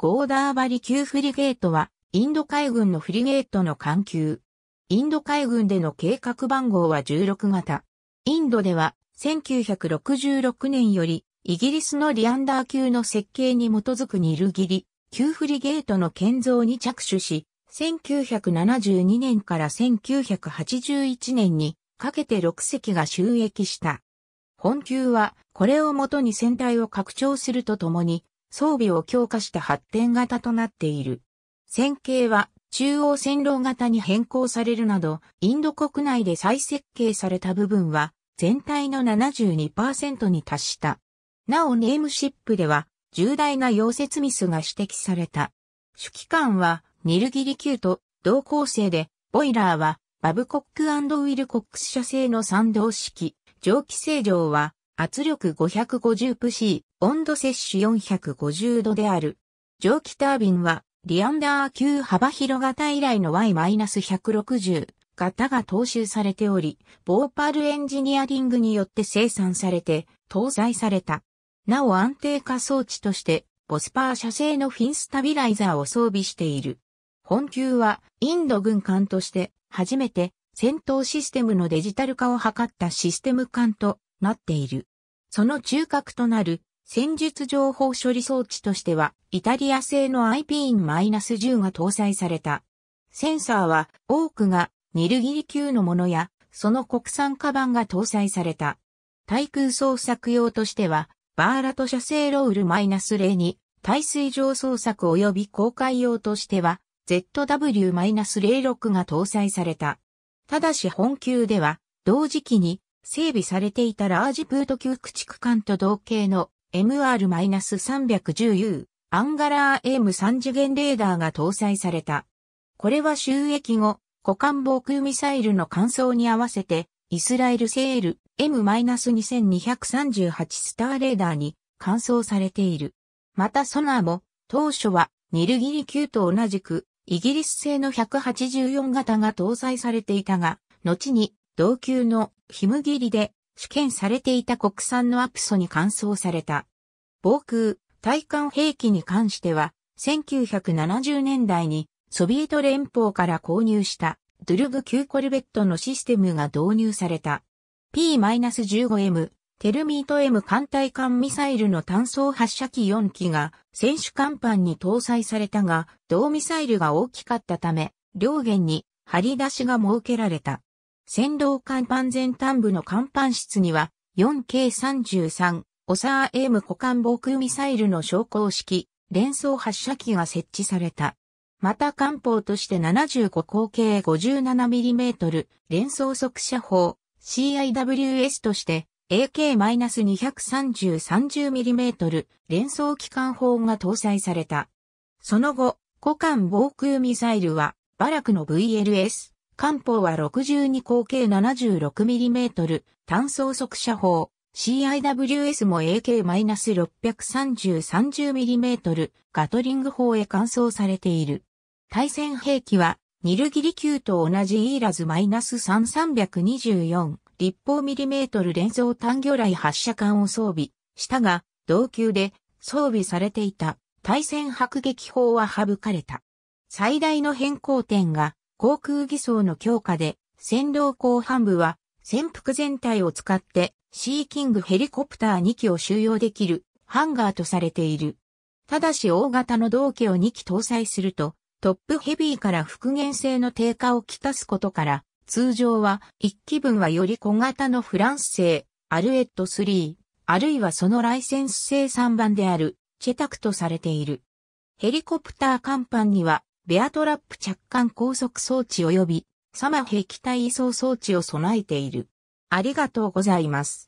ゴーダーバリ級フリゲートは、インド海軍のフリゲートの艦級。インド海軍での計画番号は16型。インドでは、1966年より、イギリスのリアンダー級の設計に基づくニルギリ、旧フリゲートの建造に着手し、1972年から1981年にかけて6隻が収益した。本級はこれをもとに船体を拡張するとともに装備を強化した発展型となっている。線形は中央線路型に変更されるなど、インド国内で再設計された部分は全体の72%に達した。なおネームシップでは重大な溶接ミスが指摘された。主機関はニルギリ級と同構成で、ボイラーはバブコックウィルコックス社製の賛同式、蒸気清浄は圧力550 p c 温度摂取450度である。蒸気タービンは、リアンダー級幅広型以来の Y-160 型が踏襲されており、ボーパルエンジニアリングによって生産されて、搭載された。なお安定化装置として、ボスパー社製のフィンスタビライザーを装備している。本級は、インド軍艦として、初めて、戦闘システムのデジタル化を図ったシステム艦となっている。その中核となる戦術情報処理装置としては、イタリア製の IPIN-10 が搭載された。センサーは多くがニルギリ級のものや、その国産カバンが搭載された。対空捜索用としては、バーラと射精ロール -0 に、対水上捜索及び公開用としては、ZW-06 が搭載された。ただし本級では、同時期に整備されていたラージプート級駆逐艦と同型の MR-310U アンガラー M3 次元レーダーが搭載された。これは収益後、股間防空ミサイルの乾燥に合わせて、イスラエルセール M-2238 スターレーダーに乾燥されている。またソナーも、当初はニルギリ級と同じく、イギリス製の184型が搭載されていたが、後に同級のひむぎりで試験されていた国産のアプソに換装された。防空、対艦兵器に関しては、1970年代にソビエト連邦から購入したドゥルグ級コルベットのシステムが導入された。P-15M、テルミート M 艦隊艦ミサイルの単装発射機4機が選手艦板に搭載されたが、同ミサイルが大きかったため、両舷に張り出しが設けられた。先道甲板前端部の甲板室には、4K33、オサーム股間防空ミサイルの昇降式、連装発射機が設置された。また艦砲として75口径 57mm 連装速射砲 CIWS として AK-230-30mm 連装機関砲が搭載された。その後、古艦防空ミサイルはバラクの VLS 艦砲は62口径 76mm 単装速射砲、CIWS も AK-630-30mm ガトリング砲へ換装されている。対戦兵器は、ニルギリ級と同じイーラズ -3324 立方ミリメートル連装単魚雷発射管を装備したが、同級で装備されていた対戦迫撃砲は省かれた。最大の変更点が航空偽装の強化で、線路後半部は潜伏全体を使ってシーキングヘリコプター2機を収容できるハンガーとされている。ただし大型の同機を2機搭載するとトップヘビーから復元性の低下をきたすことから通常は1機分はより小型のフランス製アルエット3あるいはそのライセンス製3番であるチェタクとされている。ヘリコプター甲板にはベアトラップ着艦高速装置及び、サマ壁体移送装置を備えている。ありがとうございます。